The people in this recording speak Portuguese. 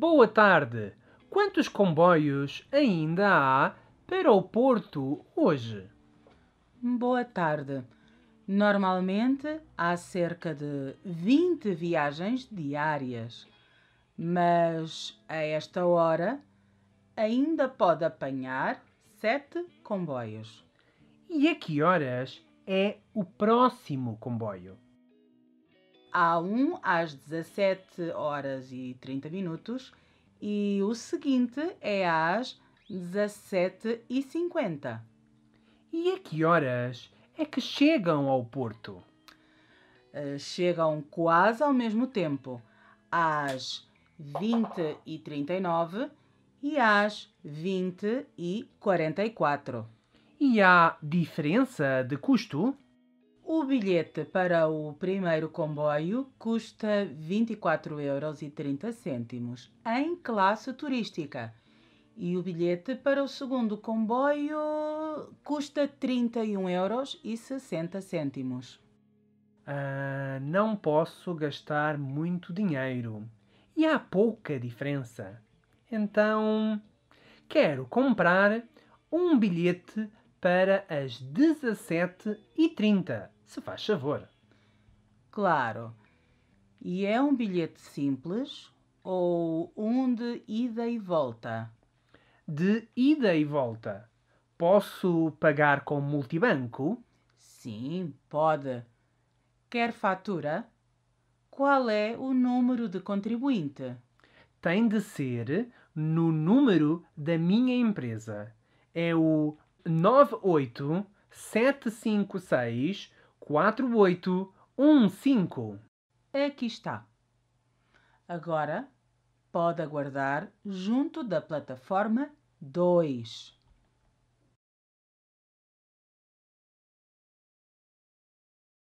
Boa tarde. Quantos comboios ainda há para o Porto hoje? Boa tarde. Normalmente há cerca de 20 viagens diárias, mas a esta hora ainda pode apanhar 7 comboios. E a que horas é o próximo comboio? A1 às 17 horas e 30 minutos e o seguinte é às 17 e 50. E a que horas é que chegam ao Porto? Uh, chegam quase ao mesmo tempo, às 20 e 39 e às 20 e 44. E há diferença de custo? O bilhete para o primeiro comboio custa 24,30 euros em classe turística e o bilhete para o segundo comboio custa 31,60 euros. Ah, não posso gastar muito dinheiro e há pouca diferença. Então, quero comprar um bilhete para as 17h30, se faz favor. Claro. E é um bilhete simples ou um de ida e volta? De ida e volta. Posso pagar com multibanco? Sim, pode. Quer fatura? Qual é o número de contribuinte? Tem de ser no número da minha empresa. É o 987564815. Aqui está. Agora pode aguardar junto da plataforma 2.